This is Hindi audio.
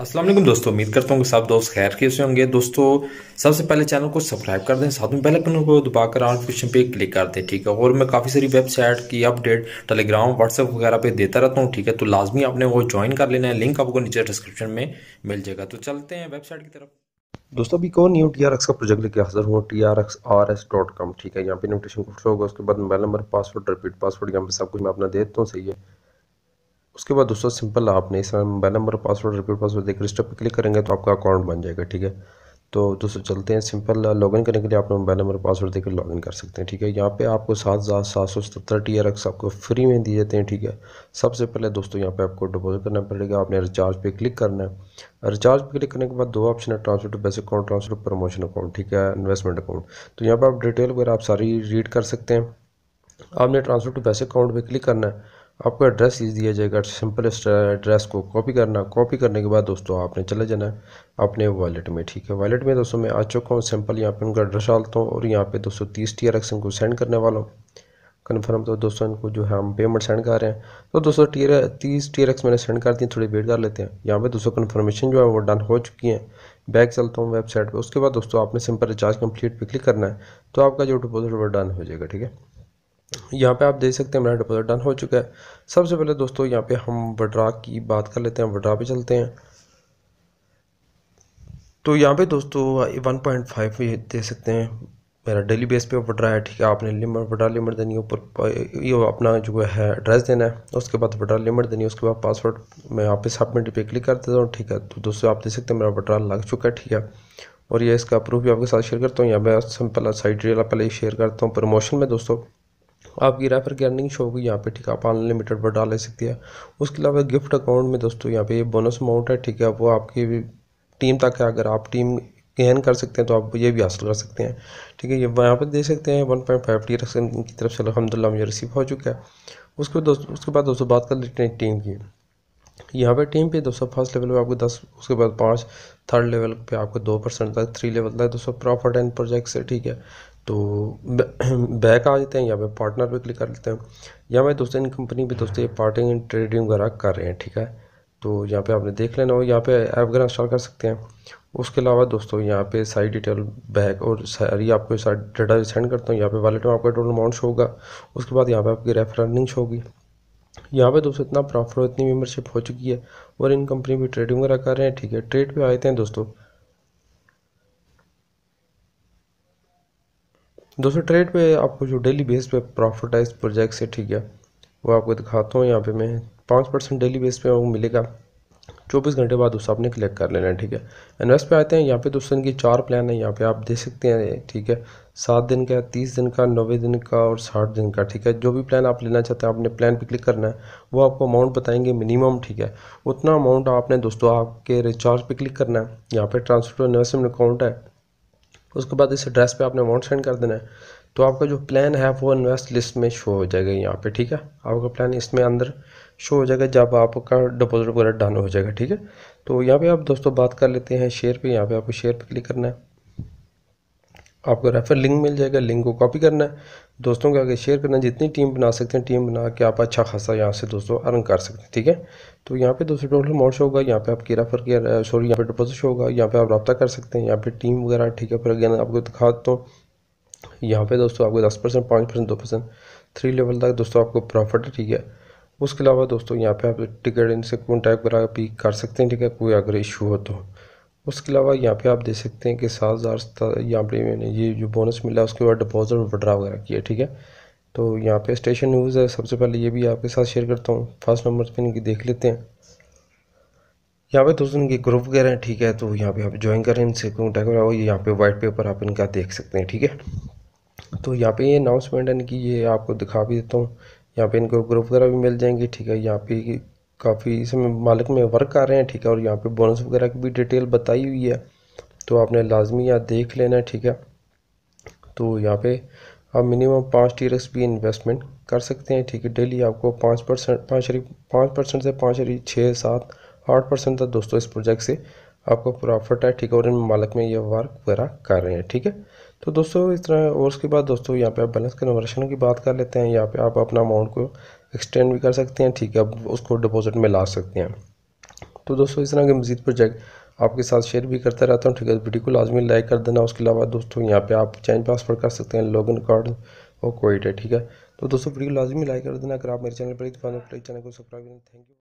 असलम दोस्तों उम्मीद करता हूँ कि सब दोस्त खैर के से होंगे दोस्तों सबसे पहले चैनल को सब्सक्राइब कर दें साथ में पहले अपन को दबाकर ऑल नोटिफिकेशन पे क्लिक कर दें ठीक है और मैं काफ़ी सारी वेबसाइट की अपडेट टेलीग्राम व्हाट्सएप वगैरह पे देता रहता हूँ ठीक है तो लाजमी आपने वो ज्वाइन कर लेना है लिंक आपको नीचे डिस्क्रिप्शन में मिल जाएगा तो चलते हैं वेबसाइट की तरफ दोस्तों अभी कौन न्यू टी आर एक्स का प्रोजेक्ट लेके हाजिर हूँ T R X R S dot com ठीक है यहाँ पे नोटिशन कुछ होगा उसके बाद mobile number password repeat password यहाँ पे सब कुछ मैं अपना देता हूँ सही है उसके बाद दोस्तों सिंपल आपने इस mobile number password repeat password देख रिस्टर पर क्लिक करेंगे तो आपका अकाउंट बन जाएगा ठीक है तो दोस्तों चलते हैं सिंपल लॉगिन करने के लिए अपना मोबाइल नंबर पासवर्ड देकर लॉगिन कर सकते हैं ठीक है यहाँ पे आपको सात हज़ार सात सौ सत्तर टी आर आपको फ्री में दिए जाते हैं ठीक है सबसे पहले दोस्तों यहाँ पे आपको डिपॉजिट करना पड़ेगा आपने रिचार्ज पे क्लिक करना है रिचार्ज पे क्लिक करने के बाद दो ऑप्शन है transfer to basic account transfer to promotion account ठीक है इन्वेस्टमेंट अकाउंट तो यहाँ पर आप डिटेल वगैरह आप सारी रीड कर सकते हैं आपने ट्रांसफर टू बेसिक अकाउंट पर क्लिक करना है आपको एड्रेस लिख दिया जाएगा सिंपल एड्रेस को कॉपी करना कॉपी करने के बाद दोस्तों आपने चले जाना है अपने वॉलेट में ठीक है वॉलेट में दोस्तों मैं आ चुका हूँ सिंपल यहाँ पे उनका एड्रेस डालता हूँ और यहाँ पे दोस्तों तीस टी आर एक्स इनको सेंड करने वाला हूँ कन्फर्म तो दोस्तों इनको जो है हम पेमेंट सेंड कर रहे हैं तो दोस्तों टीर तीस टी आर एक्स मैंने सेंड कर दी थोड़ी वेट कर लेते हैं यहाँ पे दोस्तों कन्फर्मेशन जो है वो डन हो चुकी है बैक चलता हूँ वेबसाइट पर उसके बाद दोस्तों आपने सिंपल रिचार्ज कंप्लीट पर क्लिक करना है तो आपका जो डिपोजिट वो डन हो जाएगा ठीक है यहाँ पे आप देख सकते हैं मेरा डिपॉज़िट डन हो चुका है सबसे पहले दोस्तों यहाँ पे हम वड्रा की बात कर लेते हैं वड्रा पे चलते हैं तो यहाँ पे दोस्तों 1.5 पॉइंट ये दे सकते हैं मेरा डेली बेस पे वड्रा है ठीक है आपने लिमिट वड्रा लिमिट देनी है ऊपर ये अपना जो है एड्रेस देना है उसके बाद वड्रा लिमिट देनी है उसके बाद पासवर्ड मैं यहाँ पे सबमिट पे क्लिक कर देता हूँ ठीक है तो दोस्तों आप देख सकते हैं मेरा वड्रा लग चुका है ठीक है और ये इसका प्रूफ भी आपके साथ शेयर करता हूँ यहाँ मैं सिंपल साइड रियल पहले शेयर करता हूँ प्रमोशन में दोस्तों आपकी रेफर की अर्निंग शो होगी यहाँ पे ठीक है आप अनलिमिटेड पर डाल सकते हैं उसके अलावा गिफ्ट अकाउंट में दोस्तों यहाँ पे ये बोनस अमाउंट है ठीक है वो आपकी टीम तक है अगर आप टीम गेन कर सकते हैं तो आप ये भी हासिल कर सकते हैं ठीक है ये यहाँ पर दे सकते हैं वन पॉइंट फाइव टी की तरफ से अलहमदिल्ला मुझे रिसीव हो चुका है उसके बाद दोस्तों उसके बाद दोस्तों बात कर लेते हैं टीम की यहाँ पे टीम पे दोस्तों फर्स्ट लेवल पे आपको दस उसके बाद पाँच थर्ड लेवल पे आपको दो परसेंट तक थ्री लेवल तक दोस्तों प्रॉफिट एंड प्रोजेक्ट से ठीक है तो बैक आ जाते हैं या फिर पार्टनर पे क्लिक कर लेते हैं या मैं दोस्तों इन कंपनी पे दोस्तों ये पार्टिंग ट्रेडिंग वगैरह कर रहे हैं ठीक है तो यहाँ पे आपने देख लेना हो यहाँ पे ऐप वगैरह इंस्टॉल कर सकते हैं उसके अलावा दोस्तों यहाँ पे सारी डिटेल बैक और सारी आपको सारा डाटा सेंड करता हूँ यहाँ पे वॉलेट में आपका टोटल अमाउंट शो होगा उसके बाद यहाँ पे आपकी रेफर अर्निंग शो होगी यहाँ पे दोस्तों इतना प्रॉफिट इतनी मेम्बरशिप हो चुकी है और इन कंपनी भी ट्रेडिंग वगैरह कर रहे हैं ठीक है ट्रेड पर आते हैं दोस्तों दोस्तों ट्रेड पे आपको जो डेली बेस पे प्रॉफिटाइज प्रोजेक्ट से ठीक है वो आपको दिखाता हूँ यहाँ पे मैं पाँच परसेंट डेली बेस पे वो मिलेगा चौबीस घंटे बाद उसे आपने क्लिक कर लेना है ठीक है इन्वेस्ट पे आते हैं यहाँ पे दोस्तों की चार प्लान है यहाँ पे आप देख सकते हैं ठीक है सात दिन का तीस दिन का नब्बे दिन का और साठ दिन का ठीक है जो भी प्लान आप लेना चाहते हैं आपने प्लान पे क्लिक करना है वो आपको अमाउंट बताएंगे मिनिमम ठीक है उतना अमाउंट आपने दोस्तों आपके रिचार्ज पे क्लिक करना है यहाँ पे ट्रांसफर इन्वेस्टमेंट अकाउंट है उसके बाद इस एड्रेस पे आपने अमाउंट सेंड कर देना है तो आपका जो प्लान है वो इन्वेस्ट लिस्ट में शो हो जाएगा यहाँ पे ठीक है आपका प्लान इसमें अंदर शो हो जाएगा जब आपका डिपॉजिट वगैरह डन हो जाएगा ठीक है तो यहाँ पे आप दोस्तों बात कर लेते हैं शेयर पे यहाँ पे आपको शेयर पे क्लिक करना है आपको रेफ़र लिंक मिल जाएगा लिंक को कॉपी करना है दोस्तों के आगे शेयर करना जितनी टीम बना सकते हैं टीम बना के आप अच्छा खासा यहाँ से दोस्तों अर्न कर सकते हैं ठीक है तो यहाँ पे दोस्तों टोटल अमाउंट होगा यहाँ पे आपकी रेफ़र के सॉरी यहाँ पे डिपोजिट होगा यहाँ पे आप रब्ता कर सकते हैं यहाँ पे टीम वगैरह ठीक है फिर अगेन आपको दिखा देता तो, हूँ यहाँ पे दोस्तों आपको दस परसेंट पाँच परसेंट दो परसेंट थ्री लेवल तक दोस्तों आपको प्रॉफिट है ठीक है उसके अलावा दोस्तों यहाँ पे आप टिकट इनसे कौन टाइप वगैरह भी कर सकते हैं ठीक है कोई अगर इशू हो तो उसके अलावा यहाँ पे आप देख सकते हैं कि सात हज़ार यहाँ पर मैंने ये जो बोनस मिला उसके बाद डिपॉजिट और विड्रा वगैरह किया ठीक है तो यहाँ पे स्टेशन न्यूज़ है सबसे पहले ये भी आपके साथ शेयर करता हूँ फर्स्ट नंबर पर इनकी देख लेते हैं यहाँ पे दोस्तों इनके ग्रुप वगैरह हैं ठीक है तो यहाँ पे आप ज्वाइन करें इनसे कॉन्टैक्ट कराओ ये यहाँ पे वाइट पेपर आप इनका देख सकते हैं ठीक है तो यहाँ पे ये अनाउंसमेंट है इनकी ये आपको दिखा भी देता हूँ यहाँ पे इनको ग्रुप वगैरह भी मिल जाएंगे ठीक है यहाँ पे काफ़ी इसमें मालिक में वर्क आ रहे हैं ठीक है और यहाँ पे बोनस वगैरह की भी डिटेल बताई हुई है तो आपने लाजमी यहाँ देख लेना है ठीक है तो यहाँ पे आप मिनिमम पाँच टी एक्स भी इन्वेस्टमेंट कर सकते हैं ठीक है डेली आपको पाँच परसेंट पाँच पाँच परसेंट से पाँच अरी छः सात आठ परसेंट तक दोस्तों इस प्रोजेक्ट से आपको प्रॉफिट है ठीक है और इन मालिक में ये वर्क वगैरह कर रहे हैं ठीक है तो दोस्तों इस तरह और उसके बाद दोस्तों यहाँ पे आप बैलेंस कन्वर्शन की बात कर लेते हैं यहाँ पे आप अपना अमाउंट को एक्सटेंड भी कर सकते हैं ठीक है अब उसको डिपॉजिट में ला सकते हैं तो दोस्तों इस तरह के मजीद प्रोजेक्ट आपके साथ शेयर भी करता रहता हूँ ठीक है वीडियो को लाजमी लाइक कर देना उसके अलावा दोस्तों यहाँ पे आप चैन पासवर्ड कर सकते हैं लॉगिन कार्ड और कोइट है ठीक है तो दोस्तों वीडियो लाजमी लाइक कर देना अगर आप मेरे चैनल पर तो चैनल को सब्सक्राइब करें थैंक यू